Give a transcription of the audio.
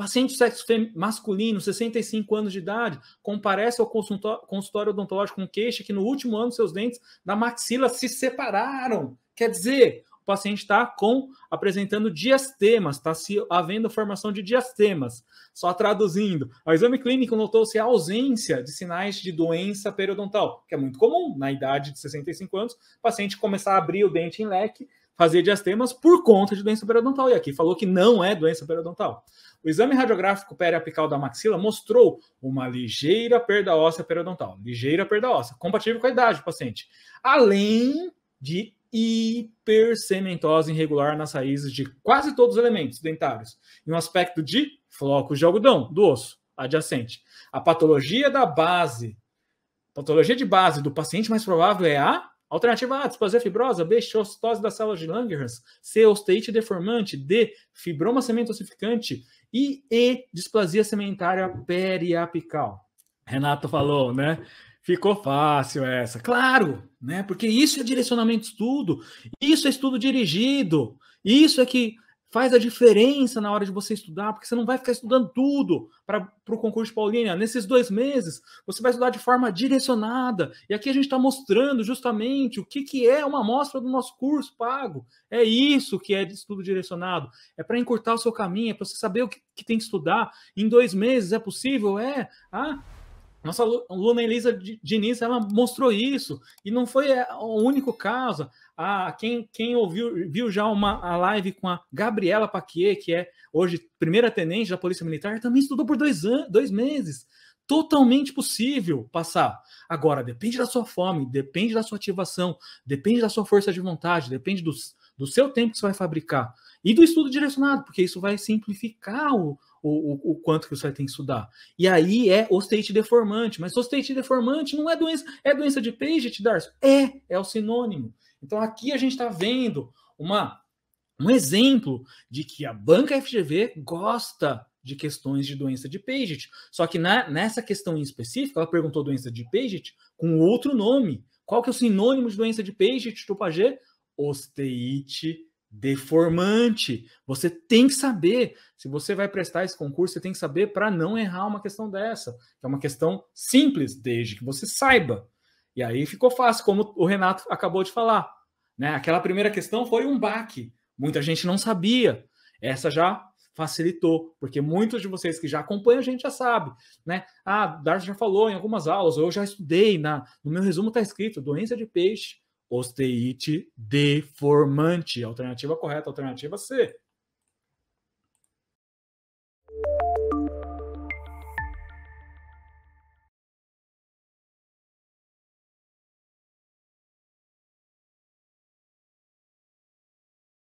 Paciente de sexo masculino, 65 anos de idade, comparece ao consultório odontológico com queixa que no último ano seus dentes da maxila se separaram. Quer dizer, o paciente está com apresentando diastemas, está havendo formação de diastemas. Só traduzindo, o exame clínico notou-se a ausência de sinais de doença periodontal, que é muito comum na idade de 65 anos, o paciente começar a abrir o dente em leque fazer diastemas por conta de doença periodontal. E aqui falou que não é doença periodontal. O exame radiográfico periapical da maxila mostrou uma ligeira perda óssea periodontal, ligeira perda óssea, compatível com a idade do paciente, além de hipersementose irregular nas raízes de quase todos os elementos dentários, em um aspecto de flocos de algodão do osso adjacente. A patologia da base, patologia de base do paciente mais provável é a Alternativa A, displasia fibrosa, B, osteose das células de Langerhans, C, osteite deformante, D, fibroma sementossificante e E, displasia sementária periapical. Renato falou, né? Ficou fácil essa. Claro, né? Porque isso é direcionamento de estudo, isso é estudo dirigido, isso é que Faz a diferença na hora de você estudar, porque você não vai ficar estudando tudo para o concurso de Paulínia. Nesses dois meses, você vai estudar de forma direcionada. E aqui a gente está mostrando justamente o que, que é uma amostra do nosso curso pago. É isso que é estudo direcionado. É para encurtar o seu caminho, é para você saber o que, que tem que estudar. Em dois meses é possível? É. Ah, nossa Luna Elisa Diniz, ela mostrou isso, e não foi é, o único caso. Ah, quem, quem ouviu, viu já uma a live com a Gabriela Paquier, que é hoje primeira tenente da Polícia Militar, também estudou por dois, anos, dois meses. Totalmente possível passar. Agora, depende da sua fome, depende da sua ativação, depende da sua força de vontade, depende do do seu tempo que você vai fabricar e do estudo direcionado, porque isso vai simplificar o, o, o, o, quanto que você tem que estudar. E aí é osteite deformante, mas osteite deformante não é doença, é doença de Paget, Darcio? É, é o sinônimo. Então aqui a gente está vendo uma, um exemplo de que a banca FGV gosta de questões de doença de Paget. Só que na, nessa questão em específico, ela perguntou doença de Paget com outro nome. Qual que é o sinônimo de doença de Paget, Tupagê? Osteite deformante. Você tem que saber. Se você vai prestar esse concurso, você tem que saber para não errar uma questão dessa. É uma questão simples, desde que você saiba. E aí ficou fácil, como o Renato acabou de falar. Né? Aquela primeira questão foi um baque. Muita gente não sabia. Essa já facilitou, porque muitos de vocês que já acompanham a gente já sabe, né? Ah, Darcy já falou em algumas aulas, ou eu já estudei na no meu resumo está escrito doença de peixe, osteite deformante. Alternativa correta, alternativa C.